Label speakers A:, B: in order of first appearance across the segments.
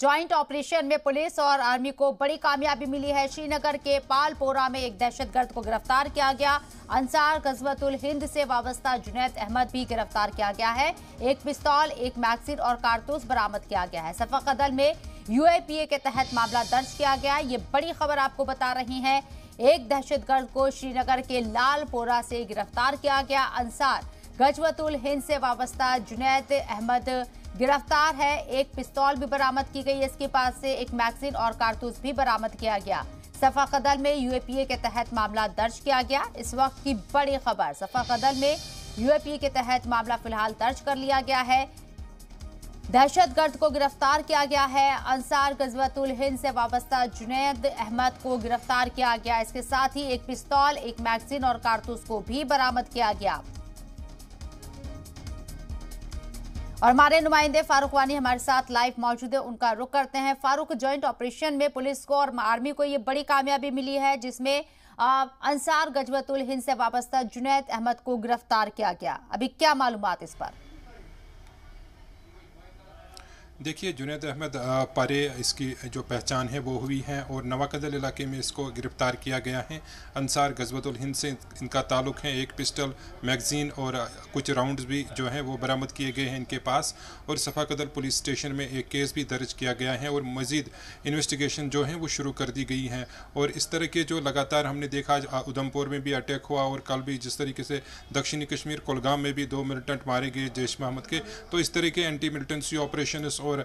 A: joint operation में police और army को बड़ी कामयाबी मिली है श्रीनगर के पालपोरा में एक दहशतगर्द को गिरफ्तार किया गया अंसार गजबतुल हिंद से वाबस्ता जुनैद अहमद भी गिरफ्तार किया गया है एक पिस्तौल एक मैगजीन और कारतूस बरामद किया गया है सफा कदल में यूएपीए के तहत मामला दर्ज किया गया ये बड़ी खबर आपको बता रही है एक दहशतगर्द को श्रीनगर के लालपोरा से गिरफ्तार किया गया अंसार गजबतुल हिंद से वाबस्ता जुनैद अहमद गिरफ्तार है एक पिस्तौल भी बरामद की गई इसके पास से एक मैगजीन और कारतूस भी बरामद किया गया सफा कदल में यूएपीए के तहत मामला दर्ज किया गया इस वक्त की बड़ी खबर सफा कदल में यूएपीए के तहत मामला फिलहाल दर्ज कर लिया गया है दहशत गर्द को गिरफ्तार किया गया है अंसार गजवतुल हिंद से वाबस्ता जुनेद अहमद को गिरफ्तार किया गया इसके साथ ही एक पिस्तौल एक मैगजीन और कारतूस को भी बरामद किया गया और हमारे नुमाइंदे फारूक वानी हमारे साथ लाइव मौजूद है उनका रुख करते हैं फारूक ज्वाइंट ऑपरेशन में पुलिस को और आर्मी को ये बड़ी कामयाबी मिली है जिसमें अंसार गजबतुल हिंद से वाबस्ता जुनेद अहमद को गिरफ्तार किया गया अभी क्या मालूम इस पर
B: देखिए जुनेद अहमद परे इसकी जो पहचान है वो हुई है और नवाकदल इलाके में इसको गिरफ़्तार किया गया है अंसार हिंद से इनका ताल्लुक़ है एक पिस्टल मैगज़ीन और कुछ राउंड्स भी जो हैं वो बरामद किए गए हैं इनके पास और सफ़ाकदल पुलिस स्टेशन में एक केस भी दर्ज किया गया है और मज़ीद इन्वेस्टिगेशन जो है वो शुरू कर दी गई है और इस तरह के जो लगातार हमने देखा उधमपुर में भी अटैक हुआ और कल भी जिस तरीके से दक्षिणी कश्मीर कोलगाम में भी दो मिलिटेंट मारे गए जैश महमद के तो इस तरह के एंटी मिलिटेंसी ऑपरेशन और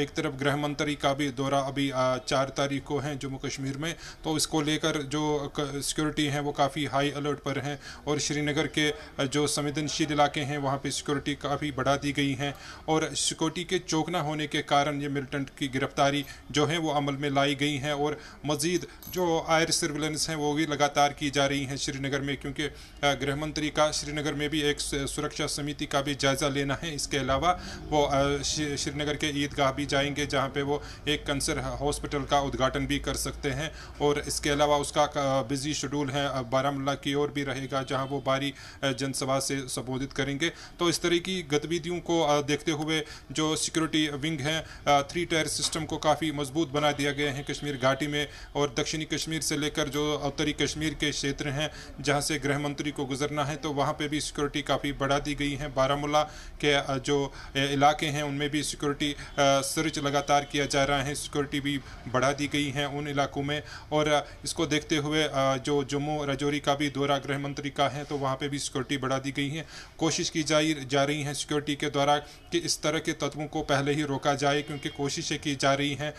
B: एक तरफ गृह मंत्री का भी दौरा अभी चार तारीख को है जम्मू कश्मीर में तो इसको लेकर जो सिक्योरिटी है वो काफ़ी हाई अलर्ट पर हैं और श्रीनगर के जो संवेदनशील इलाके हैं वहाँ पर सिक्योरिटी काफ़ी बढ़ा दी गई हैं और सिक्योरिटी के चौकना होने के कारण ये मिलिटेंट की गिरफ्तारी जो है वो अमल में लाई गई हैं और मज़ीद जो आयर सर्विलेंस हैं वो भी लगातार की जा रही हैं श्रीनगर में क्योंकि गृह मंत्री का श्रीनगर में भी एक सुरक्षा समिति का भी जायज़ा लेना है इसके अलावा वो श्रीनगर के ईदगाह भी जाएंगे जहाँ पे वो एक कंसर हॉस्पिटल का उद्घाटन भी कर सकते हैं और इसके अलावा उसका बिजी शेड्यूल है बारामूला की ओर भी रहेगा जहाँ वो बारी जनसभा से संबोधित करेंगे तो इस तरह की गतिविधियों को देखते हुए जो सिक्योरिटी विंग है थ्री टायर सिस्टम को काफ़ी मजबूत बना दिया गया है कश्मीर घाटी में और दक्षिणी कश्मीर से लेकर जो उत्तरी कश्मीर के क्षेत्र हैं जहाँ से गृह मंत्री को गुजरना है तो वहाँ पर भी सिक्योरिटी काफ़ी बढ़ा दी गई है बारामूला के जो इलाके हैं उनमें भी सिक्योरिटी सर्च लगातार किया जा रहा है सिक्योरिटी भी बढ़ा दी गई है उन इलाकों में और इसको देखते हुए जो जम्मू राजौरी का भी दौरा गृह मंत्री का है तो वहाँ पर भी सिक्योरिटी बढ़ा दी गई है कोशिश की जा जा रही है सिक्योरिटी के द्वारा कि इस तरह के तत्वों को पहले ही रोका जाए क्योंकि कोशिशें की जा रही हैं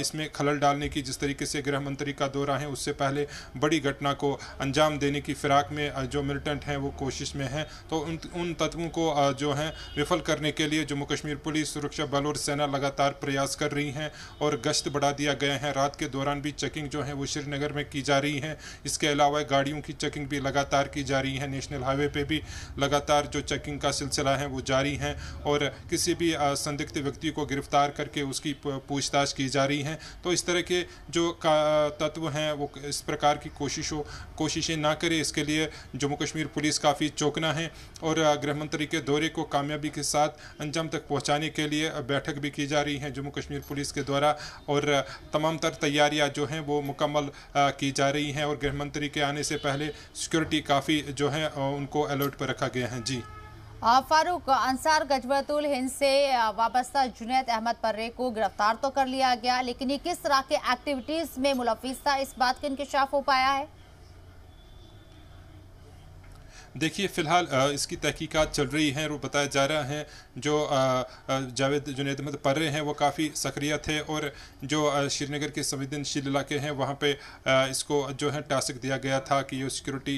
B: इसमें खलल डालने की जिस तरीके से गृह मंत्री का दौरा है उससे पहले बड़ी घटना को अंजाम देने की फिराक में जो मिलिटेंट हैं वो कोशिश में हैं तो उन उन तत्वों को जो हैं विफल करने के लिए जम्मू कश्मीर पुलिस सुरक्षा बल और सेना लगातार प्रयास कर रही हैं और गश्त बढ़ा दिया गया है रात के दौरान भी चेकिंग जो है वो श्रीनगर में की जा रही है इसके अलावा गाड़ियों की चेकिंग भी लगातार की जा रही है नेशनल हाईवे पर भी लगातार जो चेकिंग का सिलसिला है वो जारी है और किसी भी संदिग्ध व्यक्ति को गिरफ्तार करके उसकी पूछताछ की जा रही है तो इस तरह के जो तत्व हैं वो इस प्रकार की कोशिशों कोशिशें ना करें इसके लिए जम्मू कश्मीर पुलिस काफ़ी चौकना है और गृहमंत्री के दौरे को कामयाबी के साथ अंजाम तक पहुँचाने के लिए बैठक भी की जा रही है जम्मू कश्मीर पुलिस के द्वारा और तमाम तर तैयारियाँ जो हैं वो मुकम्मल की जा रही हैं और गृह मंत्री के आने से पहले सिक्योरिटी काफ़ी जो है उनको अलर्ट पर रखा गया है जी
A: फारूक अंसार गजबतुल हिंद से वाबस्ता जुनेद अहमद पर्रे को गिरफ्तार तो कर लिया गया लेकिन ये किस तरह के एक्टिविटीज़ में मुलविस था इस बात का इंकशाफ हो पाया है
B: देखिए फ़िलहाल इसकी तहकीकात चल रही हैं और बताया जा रहा है जो जावेद जुनेद अहमद पर्रे हैं वो काफ़ी सक्रिय थे और जो श्रीनगर के संवेदनशील इलाके हैं वहाँ पे इसको जो है टास्क दिया गया था कि ये सिक्योरिटी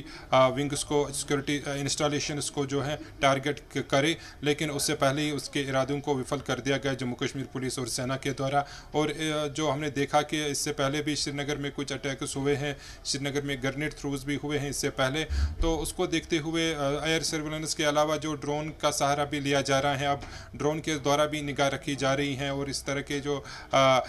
B: विंग्स को सिक्योरिटी इंस्टॉलेशन को जो है टारगेट करे लेकिन उससे पहले ही उसके इरादों को विफल कर दिया गया जम्मू कश्मीर पुलिस और सेना के द्वारा और जो हमने देखा कि इससे पहले भी श्रीनगर में कुछ अटैक्स हुए हैं श्रीनगर में ग्रनेड थ्रूज भी हुए हैं इससे पहले तो उसको देखते हुए हुए एयर सर्विलेंस के अलावा जो ड्रोन का सहारा भी लिया जा रहा है अब ड्रोन के द्वारा भी निगाह रखी जा रही है और इस तरह के जो आ, आ,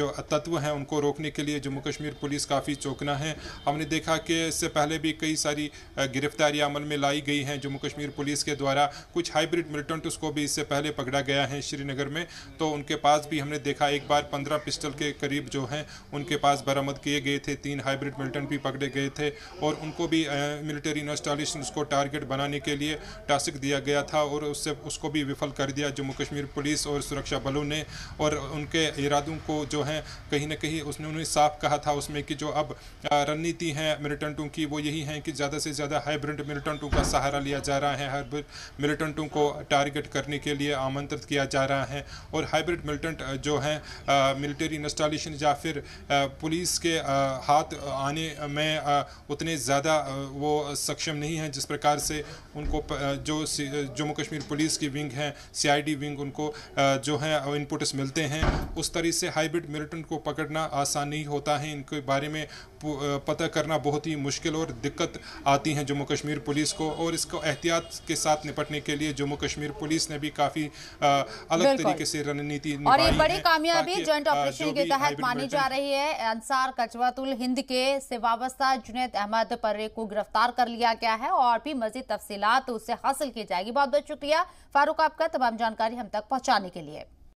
B: जो तत्व हैं उनको रोकने के लिए जम्मू कश्मीर पुलिस काफ़ी चौकना है हमने देखा कि इससे पहले भी कई सारी गिरफ्तारियाँ अमल में लाई गई हैं जम्मू कश्मीर पुलिस के द्वारा कुछ हाइब्रिड मिलिटेंट उसको भी इससे पहले पकड़ा गया है श्रीनगर में तो उनके पास भी हमने देखा एक बार पंद्रह पिस्टल के करीब जो हैं उनके पास बरामद किए गए थे तीन हाइब्रिड मिलिटेंट भी पकड़े गए थे और उनको भी मिलिटरी नॉस्टॉलिश ऑपरेशन को टारगेट बनाने के लिए टास्क दिया गया था और उससे उसको भी विफल कर दिया जम्मू कश्मीर पुलिस और सुरक्षा बलों ने और उनके इरादों को जो है कहीं ना कहीं उसने उन्हें साफ कहा था उसमें कि जो अब रणनीति है मिलिटेंटों की वो यही है कि ज़्यादा से ज़्यादा हाइब्रिड मिलिटेंटों का सहारा लिया जा रहा है हाइब्रिड मिलिटेंटों को टारगेट करने के लिए आमंत्रित किया जा रहा है और हाइब्रिड मिलिटेंट जो हैं मिलिट्री इंस्टॉलेशन या फिर पुलिस के हाथ आने में उतने ज़्यादा वो सक्षम नहीं है हैं जिस प्रकार से उनको जो जम्मू कश्मीर पुलिस की विंग हैं सीआईडी विंग उनको जो है इनपुट्स मिलते हैं उस तरीके से हाइब्रिड मिलिटेंट को पकड़ना आसान नहीं होता है इनके बारे में पता करना बहुत ही मुश्किल और दिक्कत आती है जम्मू कश्मीर पुलिस को और इसको एहतियात के साथ निपटने के लिए जम्मू कश्मीर पुलिस ने भी काफ़ी अलग तरीके से रणनीति और ये बड़ी कामयाबी जॉइंट ऑपरेशन के तहत मानी जा रही
A: है अंसार कचवातुल हिंद के सेवावस्था जुनेद अहमद पर्रे को गिरफ्तार कर लिया गया है है और भी मजीद तफसीत तो उससे हासिल की जाएगी बहुत बहुत शुक्रिया फारूक आपका तमाम जानकारी हम तक पहुंचाने के लिए